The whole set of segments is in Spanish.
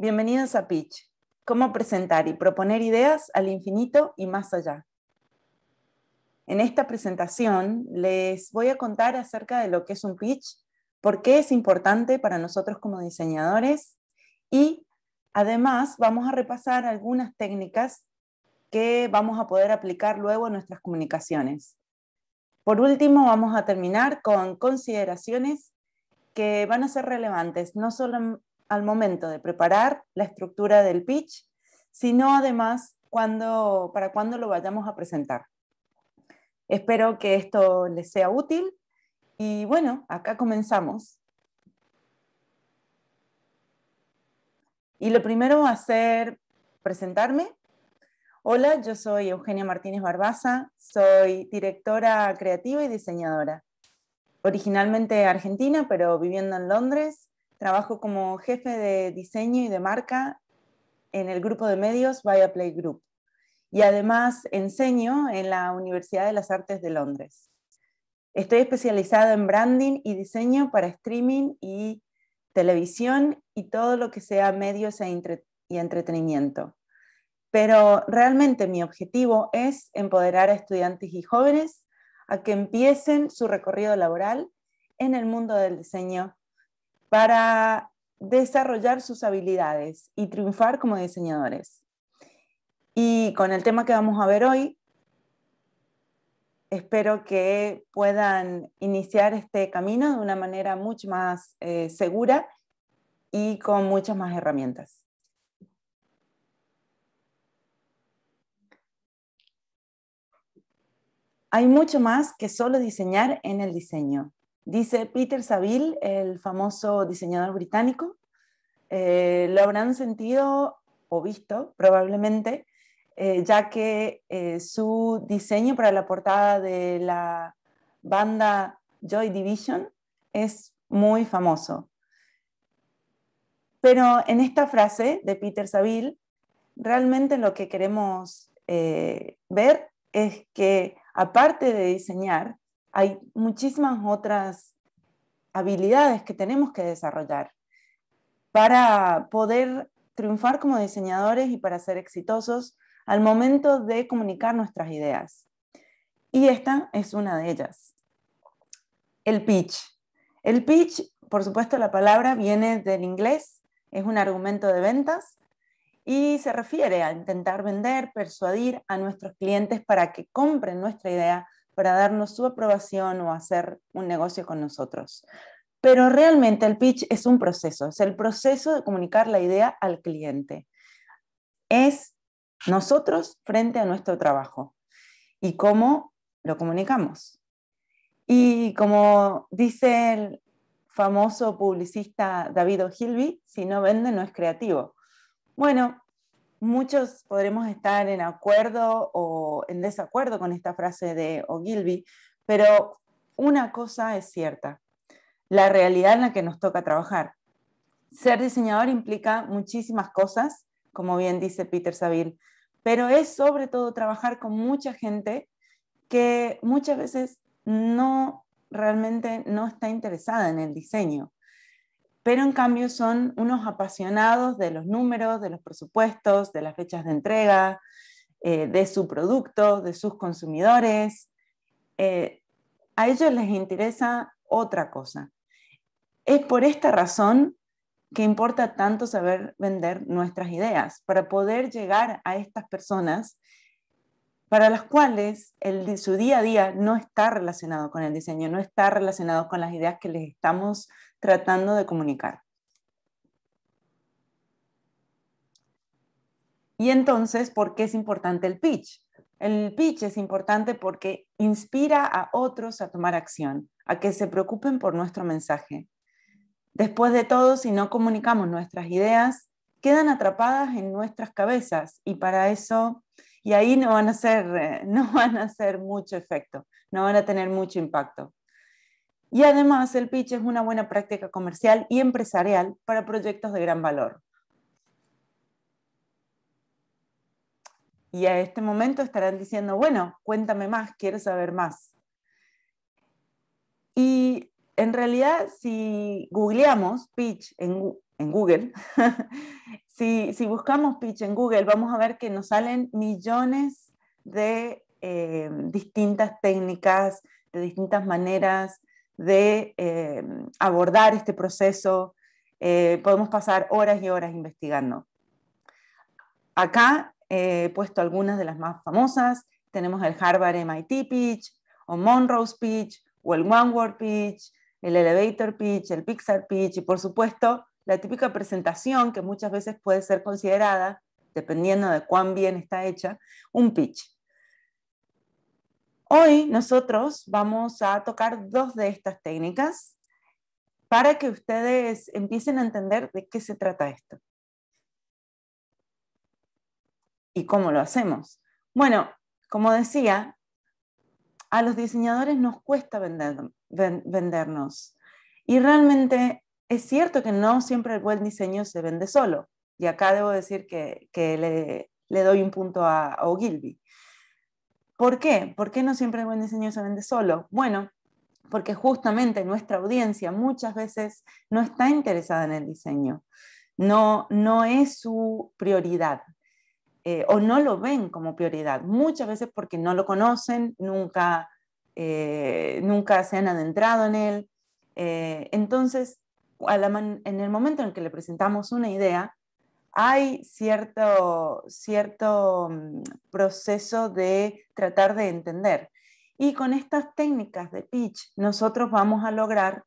Bienvenidos a Pitch, cómo presentar y proponer ideas al infinito y más allá. En esta presentación les voy a contar acerca de lo que es un pitch, por qué es importante para nosotros como diseñadores y además vamos a repasar algunas técnicas que vamos a poder aplicar luego en nuestras comunicaciones. Por último, vamos a terminar con consideraciones que van a ser relevantes no solo, al momento de preparar la estructura del pitch, sino además cuando, para cuando lo vayamos a presentar. Espero que esto les sea útil y bueno, acá comenzamos. Y lo primero va a ser presentarme. Hola, yo soy Eugenia Martínez Barbaza, soy directora creativa y diseñadora. Originalmente argentina, pero viviendo en Londres, Trabajo como jefe de diseño y de marca en el grupo de medios Viaplay Group y además enseño en la Universidad de las Artes de Londres. Estoy especializada en branding y diseño para streaming y televisión y todo lo que sea medios e y entretenimiento. Pero realmente mi objetivo es empoderar a estudiantes y jóvenes a que empiecen su recorrido laboral en el mundo del diseño para desarrollar sus habilidades y triunfar como diseñadores. Y con el tema que vamos a ver hoy, espero que puedan iniciar este camino de una manera mucho más eh, segura y con muchas más herramientas. Hay mucho más que solo diseñar en el diseño. Dice Peter Saville, el famoso diseñador británico, eh, lo habrán sentido o visto probablemente, eh, ya que eh, su diseño para la portada de la banda Joy Division es muy famoso. Pero en esta frase de Peter Saville, realmente lo que queremos ver es que aparte de diseñar, hay muchísimas otras habilidades que tenemos que desarrollar para poder triunfar como diseñadores y para ser exitosos al momento de comunicar nuestras ideas. Y esta es una de ellas. El pitch. El pitch, por supuesto, la palabra viene del inglés, es un argumento de ventas y se refiere a intentar vender, persuadir a nuestros clientes para que compren nuestra idea para darnos su aprobación o hacer un negocio con nosotros. Pero realmente el pitch es un proceso, es el proceso de comunicar la idea al cliente. Es nosotros frente a nuestro trabajo y cómo lo comunicamos. Y como dice el famoso publicista David O'Hilby, si no vende no es creativo. Bueno, muchos podremos estar en acuerdo o en desacuerdo con esta frase de Ogilvy, pero una cosa es cierta, la realidad en la que nos toca trabajar. Ser diseñador implica muchísimas cosas, como bien dice Peter Saville, pero es sobre todo trabajar con mucha gente que muchas veces no realmente no está interesada en el diseño pero en cambio son unos apasionados de los números, de los presupuestos, de las fechas de entrega, eh, de su producto, de sus consumidores. Eh, a ellos les interesa otra cosa. Es por esta razón que importa tanto saber vender nuestras ideas, para poder llegar a estas personas para las cuales el, su día a día no está relacionado con el diseño, no está relacionado con las ideas que les estamos tratando de comunicar. Y entonces, ¿por qué es importante el pitch? El pitch es importante porque inspira a otros a tomar acción, a que se preocupen por nuestro mensaje. Después de todo, si no comunicamos nuestras ideas, quedan atrapadas en nuestras cabezas y para eso y ahí no van a ser, eh, no van a hacer mucho efecto, no van a tener mucho impacto. Y además el pitch es una buena práctica comercial y empresarial para proyectos de gran valor. Y a este momento estarán diciendo, bueno, cuéntame más, quiero saber más. Y en realidad, si googleamos pitch en, en Google, si, buscamos pitch en Google, vamos a ver que nos salen millones de eh, distintas técnicas, de distintas maneras de eh, abordar este proceso. Eh, podemos pasar horas y horas investigando. Acá he puesto algunas de las más famosas. Tenemos el Harvard MIT Pitch, o Monroe's Pitch, o el One Word Pitch, el Elevator Pitch, el Pixar Pitch, y por supuesto la típica presentación que muchas veces puede ser considerada, dependiendo de cuán bien está hecha, un pitch. Hoy nosotros vamos a tocar dos de estas técnicas para que ustedes empiecen a entender de qué se trata esto. ¿Y cómo lo hacemos? Bueno, como decía, a los diseñadores nos cuesta vendernos. Y realmente es cierto que no siempre el buen diseño se vende solo. Y acá debo decir que, le, doy un punto a, Ogilvy. ¿Por qué? ¿Por qué no siempre el buen diseño se vende solo? Bueno, porque justamente nuestra audiencia muchas veces no está interesada en el diseño, no, no es su prioridad eh, o no lo ven como prioridad, muchas veces porque no lo conocen, nunca, eh, nunca se han adentrado en él. Eh, entonces, en el momento en que le presentamos una idea, hay cierto, cierto mm, proceso de tratar de entender. Y con estas técnicas de pitch, nosotros vamos a lograr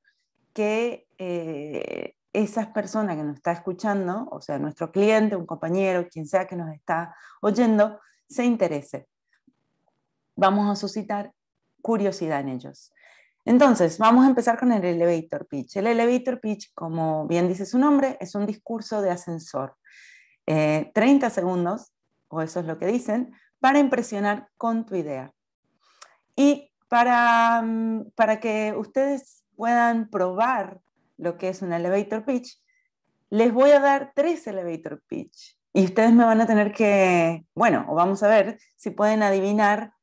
que eh, esas personas que nos está escuchando, o sea, nuestro cliente, un compañero, quien sea que nos está oyendo, se interese. Vamos a suscitar curiosidad en ellos. Entonces, vamos a empezar con el elevator pitch. El elevator pitch, como bien dice su nombre, es un discurso de ascensor. 30 eh, segundos, o eso es lo que dicen, para impresionar con tu idea. Y para, mm, para que ustedes puedan probar lo que es un elevator pitch, les voy a dar tres elevator pitch. Y ustedes me van a tener que, bueno, o vamos a ver si pueden adivinar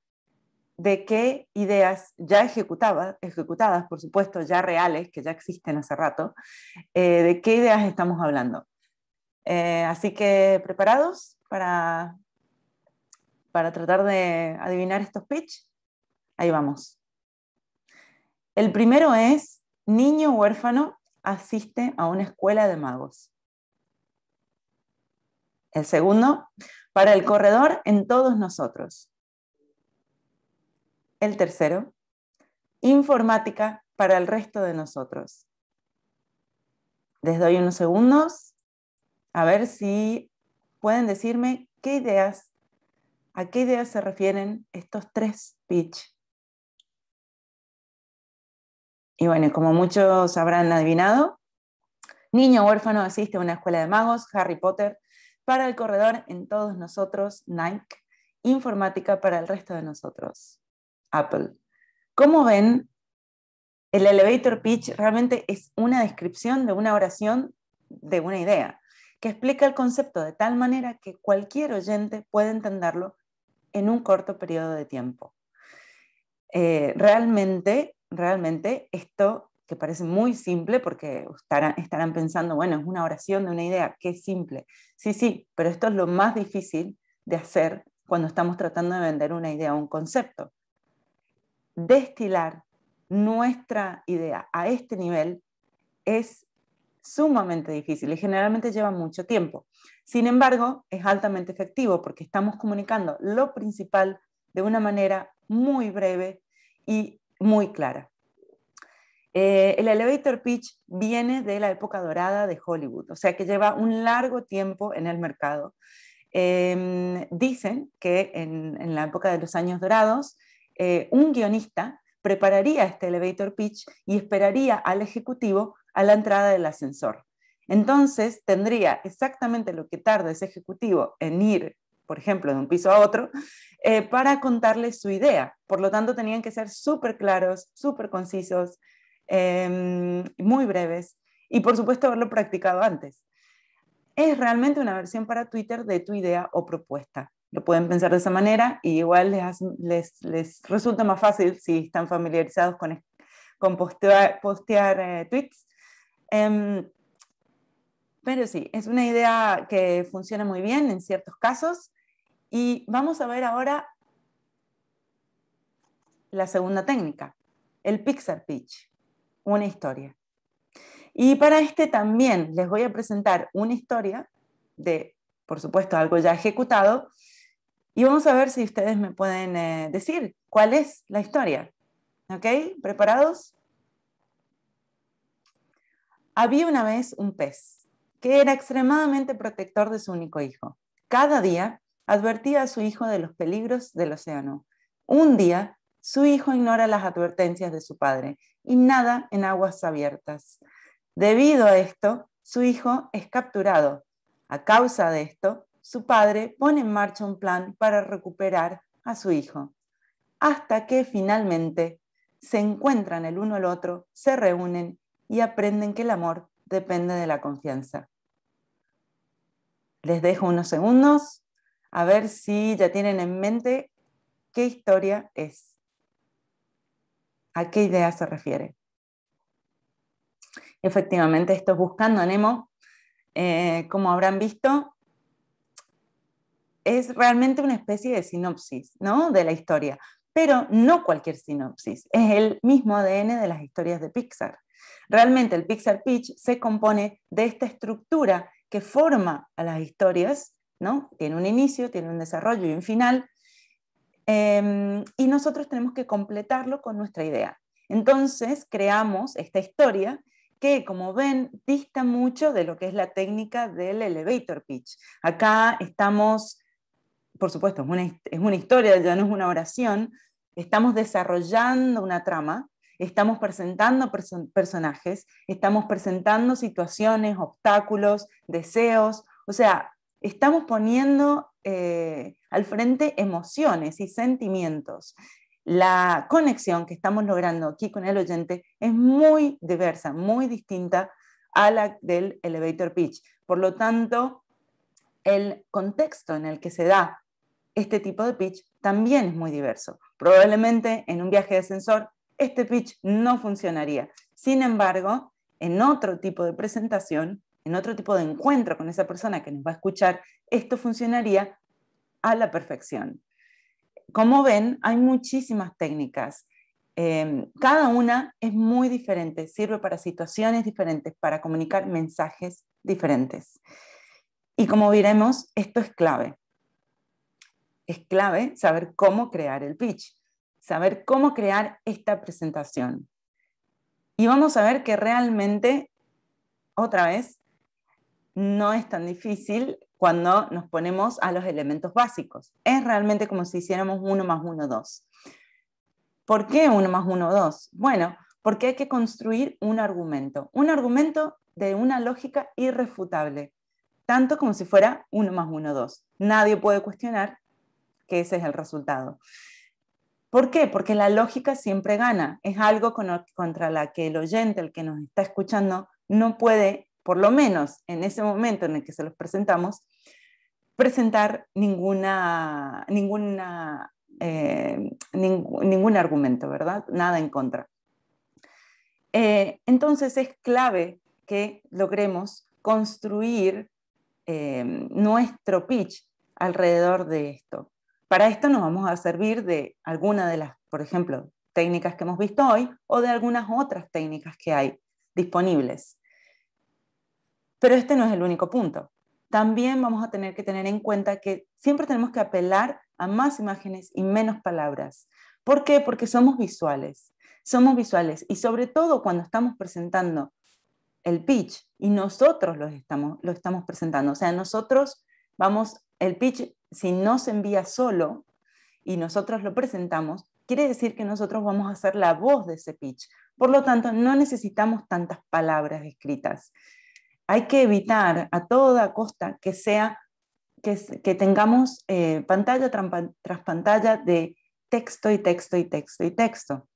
de qué ideas ya ejecutadas, ejecutadas, por supuesto, ya reales, que ya existen hace rato, eh, de qué ideas estamos hablando. Eh, así que, ¿preparados para, para tratar de adivinar estos pitch? Ahí vamos. El primero es, niño huérfano asiste a una escuela de magos. El segundo, para el corredor en todos nosotros el tercero, informática para el resto de nosotros. Les doy unos segundos a ver si pueden decirme qué ideas, a qué ideas se refieren estos tres pitch. Y bueno, como muchos habrán adivinado, niño huérfano asiste a una escuela de magos, Harry Potter, para el corredor en todos nosotros, Nike, informática para el resto de nosotros. Apple. ¿Cómo ven, el elevator pitch realmente es una descripción de una oración de una idea, que explica el concepto de tal manera que cualquier oyente puede entenderlo en un corto periodo de tiempo. Eh, realmente, realmente esto que parece muy simple, porque estarán, estarán pensando, bueno, es una oración de una idea, qué simple. Sí, sí, pero esto es lo más difícil de hacer cuando estamos tratando de vender una idea o un concepto destilar nuestra idea a este nivel es sumamente difícil y generalmente lleva mucho tiempo. Sin embargo, es altamente efectivo porque estamos comunicando lo principal de una manera muy breve y muy clara. Eh, el elevator pitch viene de la época dorada de Hollywood, o sea que lleva un largo tiempo en el mercado. Em, dicen que en la época de los años dorados, eh, un guionista prepararía este elevator pitch y esperaría al ejecutivo a la entrada del ascensor. Entonces tendría exactamente lo que tarda ese ejecutivo en ir, por ejemplo, de un piso a otro, eh, para contarle su idea. Por lo tanto, tenían que ser súper claros, súper concisos, em, muy breves y, por supuesto, haberlo practicado antes. Es realmente una versión para Twitter de tu idea o propuesta lo pueden pensar de esa manera y igual les, les, resulta más fácil si están familiarizados con, con postear, postear eh, tweets. Em, pero sí, es una idea que funciona muy bien en ciertos casos y vamos a ver ahora la segunda técnica, el Pixar Pitch, una historia. Y para este también les voy a presentar una historia de, por supuesto, algo ya ejecutado, y vamos a ver si ustedes me pueden eh, decir cuál es la historia. ¿Ok? ¿Preparados? Había una vez un pez que era extremadamente protector de su único hijo. Cada día advertía a su hijo de los peligros del océano. Un día, su hijo ignora las advertencias de su padre y nada en aguas abiertas. Debido a esto, su hijo es capturado. A causa de esto, su padre pone en marcha un plan para recuperar a su hijo, hasta que finalmente se encuentran el uno el otro, se reúnen y aprenden que el amor depende de la confianza. Les dejo unos segundos a ver si ya tienen en mente qué historia es, a qué idea se refiere. Efectivamente, esto Buscando a Nemo. Eh, como habrán visto, es realmente una especie de sinopsis ¿no? de la historia, pero no cualquier sinopsis, es el mismo ADN de las historias de Pixar. Realmente el Pixar Pitch se compone de esta estructura que forma a las historias, ¿no? tiene un inicio, tiene un desarrollo y un final, em, y nosotros tenemos que completarlo con nuestra idea. Entonces creamos esta historia que, como ven, dista mucho de lo que es la técnica del elevator pitch. Acá estamos por supuesto, es una, historia, ya no es una oración, estamos desarrollando una trama, estamos presentando personajes, estamos presentando situaciones, obstáculos, deseos, o sea, estamos poniendo eh, al frente emociones y sentimientos. La conexión que estamos logrando aquí con el oyente es muy diversa, muy distinta a la del elevator pitch. Por lo tanto, el contexto en el que se da este tipo de pitch también es muy diverso. Probablemente en un viaje de ascensor este pitch no funcionaría. Sin embargo, en otro tipo de presentación, en otro tipo de encuentro con esa persona que nos va a escuchar, esto funcionaría a la perfección. Como ven, hay muchísimas técnicas. Em, cada una es muy diferente, sirve para situaciones diferentes, para comunicar mensajes diferentes. Y como veremos, esto es clave es clave saber cómo crear el pitch, saber cómo crear esta presentación. Y vamos a ver que realmente, otra vez, no es tan difícil cuando nos ponemos a los elementos básicos. Es realmente como si hiciéramos uno más uno, dos. ¿Por qué uno más uno, dos? Bueno, porque hay que construir un argumento, un argumento de una lógica irrefutable, tanto como si fuera uno más uno, dos. Nadie puede cuestionar que ese es el resultado. ¿Por qué? Porque la lógica siempre gana. Es algo contra la que el oyente, el que nos está escuchando, no puede, por lo menos en ese momento en el que se los presentamos, presentar ninguna, ninguna, eh, ningún argumento, ¿verdad? Nada en contra. Eh, entonces es clave que logremos construir eh, nuestro pitch alrededor de esto. Para esto nos vamos a servir de alguna de las, por ejemplo, técnicas que hemos visto hoy o de algunas otras técnicas que hay disponibles. Pero este no es el único punto. También vamos a tener que tener en cuenta que siempre tenemos que apelar a más imágenes y menos palabras. ¿Por qué? Porque somos visuales. Somos visuales y sobre todo cuando estamos presentando el pitch y nosotros lo estamos, estamos presentando. O sea, nosotros vamos, el pitch si no se envía solo y nosotros lo presentamos, quiere decir que nosotros vamos a ser la voz de ese pitch. Por lo tanto, no necesitamos tantas palabras escritas. Hay que evitar a toda costa que sea que, tengamos eh, pantalla tras pantalla de texto y texto y texto y texto.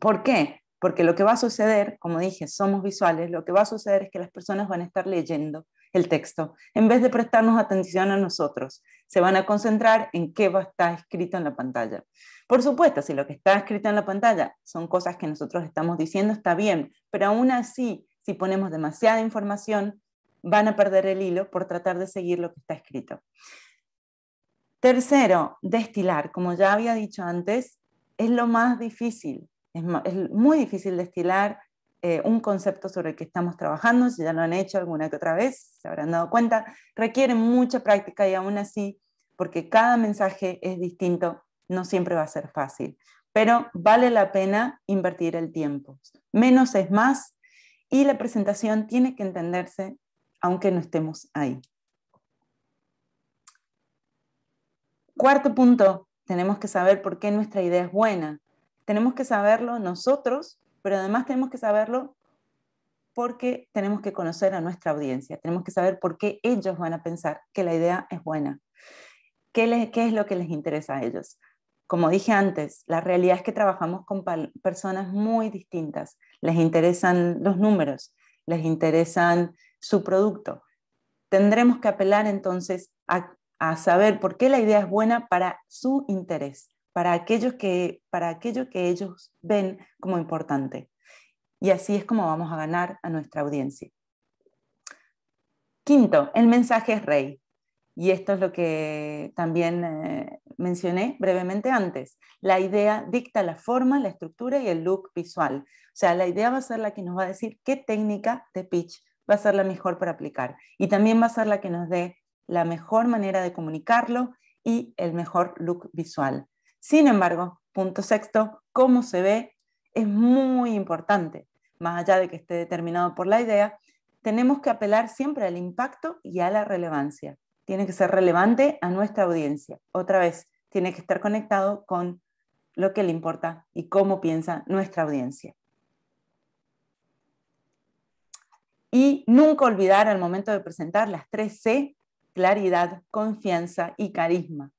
¿Por qué? Porque lo que va a suceder, como dije, somos visuales, lo que va a suceder es que las personas van a estar leyendo el texto, en vez de prestarnos atención a nosotros. Se van a concentrar en qué va a estar escrito en la pantalla. Por supuesto, si lo que está escrito en la pantalla son cosas que nosotros estamos diciendo, está bien, pero aún así, si ponemos demasiada información, van a perder el hilo por tratar de seguir lo que está escrito. Tercero, destilar. Como ya había dicho antes, es lo más difícil. Es, muy difícil destilar eh, un concepto sobre el que estamos trabajando, si ya lo han hecho alguna que otra vez, se habrán dado cuenta, requiere mucha práctica y aún así, porque cada mensaje es distinto, no siempre va a ser fácil, pero vale la pena invertir el tiempo. Menos es más y la presentación tiene que entenderse aunque no estemos ahí. Cuarto punto, tenemos que saber por qué nuestra idea es buena. Tenemos que saberlo nosotros pero además tenemos que saberlo porque tenemos que conocer a nuestra audiencia, tenemos que saber por qué ellos van a pensar que la idea es buena, qué, es lo que les interesa a ellos. Como dije antes, la realidad es que trabajamos con personas muy distintas, les interesan los números, les interesan su producto. Tendremos que apelar entonces a saber por qué la idea es buena para su interés para, aquellos para aquello que ellos ven como importante. Y así es como vamos a ganar a nuestra audiencia. Quinto, el mensaje es rey. Y esto es lo que también eh, mencioné brevemente antes. La idea dicta la forma, la estructura y el look visual. O sea, la idea va a ser la que nos va a decir qué técnica de pitch va a ser la mejor para aplicar. Y también va a ser la que nos dé la mejor manera de comunicarlo y el mejor look visual. Sin embargo, punto sexto, cómo se ve es muy importante. Más allá de que esté determinado por la idea, tenemos que apelar siempre al impacto y a la relevancia. Tiene que ser relevante a nuestra audiencia. Otra vez, tiene que estar conectado con lo que le importa y cómo piensa nuestra audiencia. Y nunca olvidar al momento de presentar las tres C, claridad, confianza y carisma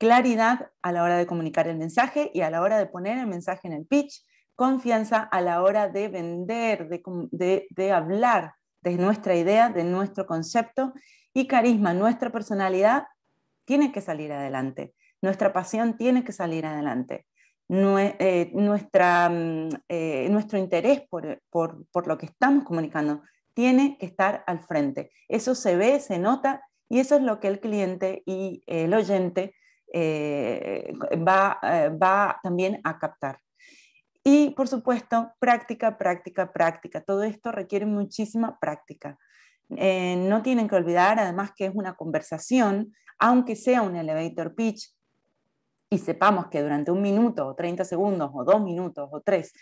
claridad a la hora de comunicar el mensaje y a la hora de poner el mensaje en el pitch, confianza a la hora de vender, de, hablar de nuestra idea, de nuestro concepto y carisma, nuestra personalidad tiene que salir adelante, nuestra pasión tiene que salir adelante. Eh, nuestra, mm, eh, nuestro interés por, por lo que estamos comunicando tiene que estar al frente. Eso se ve, se nota y eso es lo que el cliente y el oyente eh, va, eh, va también a captar. Y por supuesto, práctica, práctica, práctica. Todo esto requiere muchísima práctica. Eh, no tienen que olvidar, además, que es una conversación, aunque sea un elevator pitch, y sepamos que durante un minuto o 30 segundos o dos minutos o tres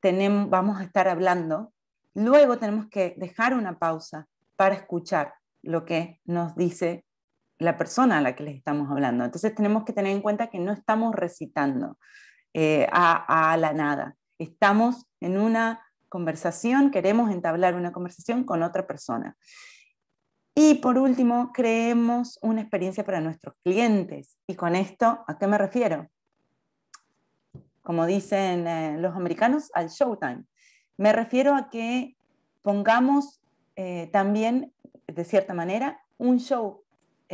tenemos, vamos a estar hablando, luego tenemos que dejar una pausa para escuchar lo que nos dice la persona a la que les estamos hablando. Entonces tenemos que tener en cuenta que no estamos recitando eh, a, la nada. Estamos en una conversación, queremos entablar una conversación con otra persona. Y por último, creemos una experiencia para nuestros clientes. ¿Y con esto a qué me refiero? Como dicen eh, los americanos, al showtime. Me refiero a que pongamos eh, también, de cierta manera, un show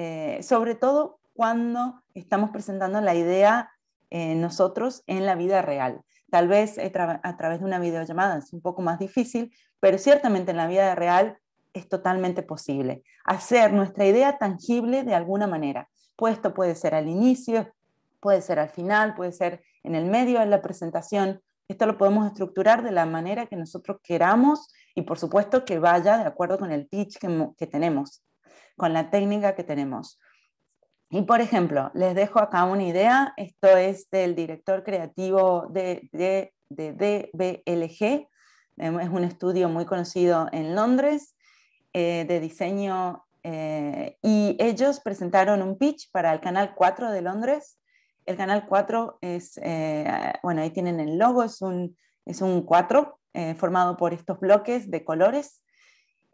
eh, sobre todo cuando estamos presentando la idea eh, nosotros en la vida real. Tal vez eh, a través de una videollamada es un poco más difícil, pero ciertamente en la vida real es totalmente posible. Hacer nuestra idea tangible de alguna manera. puesto pues puede ser al inicio, puede ser al final, puede ser en el medio de la presentación. Esto lo podemos estructurar de la manera que nosotros queramos y por supuesto que vaya de acuerdo con el pitch que tenemos con la técnica que tenemos. Y por ejemplo, les dejo acá una idea, esto es del director creativo de, de, DBLG, em, es un estudio muy conocido en Londres eh, de diseño eh, y ellos presentaron un pitch para el Canal 4 de Londres. El Canal 4 es, eh, bueno, ahí tienen el logo, es un, es un 4 formado por estos bloques de colores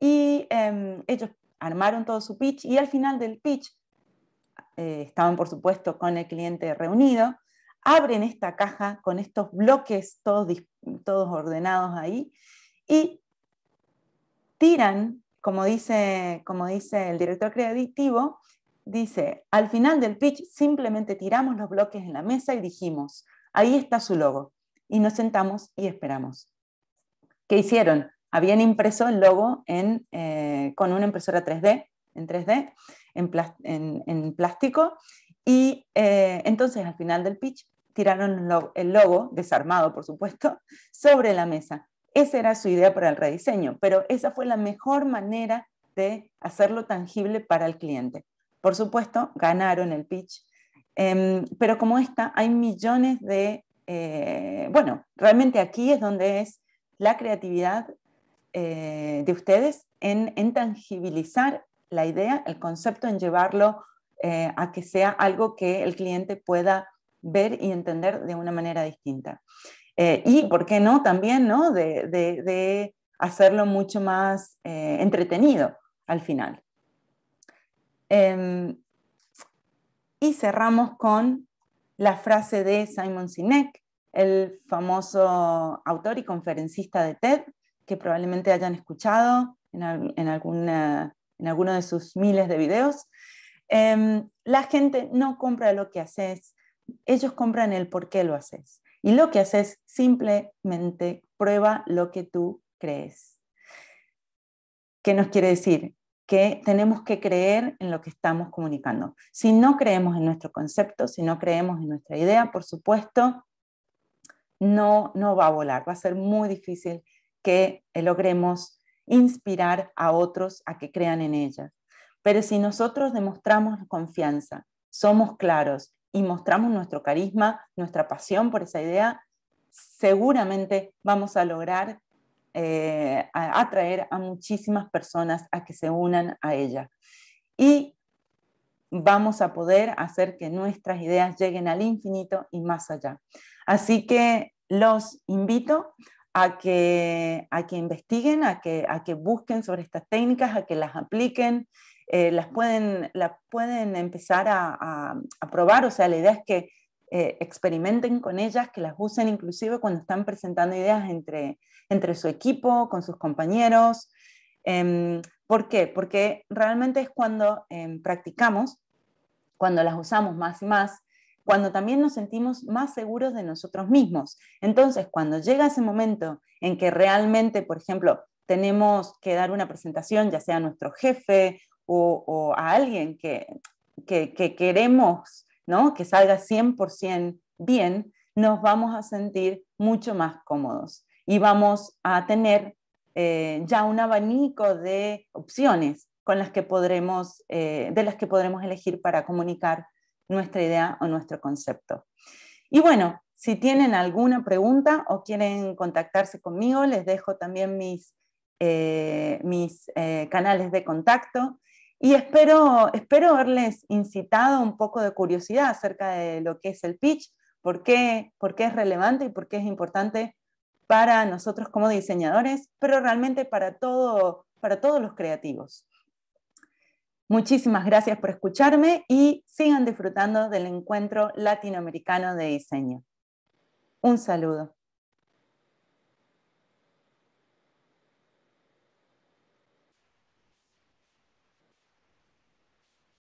y em, ellos armaron todo su pitch y al final del pitch, eh, estaban por supuesto con el cliente reunido, abren esta caja con estos bloques todos, todos ordenados ahí y tiran, como dice, como dice el director creativo, dice, al final del pitch simplemente tiramos los bloques en la mesa y dijimos, ahí está su logo. Y nos sentamos y esperamos. ¿Qué hicieron? habían impreso el logo en, eh, con una impresora 3D, en 3D, en, plástico, y eh, entonces al final del pitch tiraron el logo, desarmado por supuesto, sobre la mesa. Esa era su idea para el rediseño, pero esa fue la mejor manera de hacerlo tangible para el cliente. Por supuesto, ganaron el pitch, em, pero como esta, hay millones de, eh, bueno, realmente aquí es donde es la creatividad eh, de ustedes en, tangibilizar la idea, el concepto, en llevarlo eh, a que sea algo que el cliente pueda ver y entender de una manera distinta. Eh, y, ¿por qué no? También, ¿no? De, de hacerlo mucho más entretenido al final. Em, y cerramos con la frase de Simon Sinek, el famoso autor y conferencista de TED, que probablemente hayan escuchado en, alguna, en alguno de sus miles de videos. Em, la gente no compra lo que haces, ellos compran el por qué lo haces. Y lo que haces simplemente prueba lo que tú crees. ¿Qué nos quiere decir? Que tenemos que creer en lo que estamos comunicando. Si no creemos en nuestro concepto, si no creemos en nuestra idea, por supuesto, no, no va a volar, va a ser muy difícil que logremos inspirar a otros a que crean en ella. Pero si nosotros demostramos confianza, somos claros y mostramos nuestro carisma, nuestra pasión por esa idea, seguramente vamos a lograr eh, atraer a muchísimas personas a que se unan a ella. Y vamos a poder hacer que nuestras ideas lleguen al infinito y más allá. Así que los invito a que, investiguen, a que, a que busquen sobre estas técnicas, a que las apliquen, eh, las pueden, las pueden empezar a, probar, o sea, la idea es que eh, experimenten con ellas, que las usen inclusive cuando están presentando ideas entre, entre su equipo, con sus compañeros. Em, ¿Por qué? Porque realmente es cuando em, practicamos, cuando las usamos más y más, cuando también nos sentimos más seguros de nosotros mismos. Entonces, cuando llega ese momento en que realmente, por ejemplo, tenemos que dar una presentación, ya sea a nuestro jefe o, a alguien que, que, queremos ¿no? que salga 100% bien, nos vamos a sentir mucho más cómodos y vamos a tener eh, ya un abanico de opciones con las que podremos, eh, de las que podremos elegir para comunicar nuestra idea o nuestro concepto. Y bueno, si tienen alguna pregunta o quieren contactarse conmigo, les dejo también mis, eh, mis eh, canales de contacto y espero, espero haberles incitado un poco de curiosidad acerca de lo que es el pitch, por qué, es relevante y por qué es importante para nosotros como diseñadores, pero realmente para, todo, para todos los creativos. Muchísimas gracias por escucharme y sigan disfrutando del encuentro latinoamericano de diseño. Un saludo.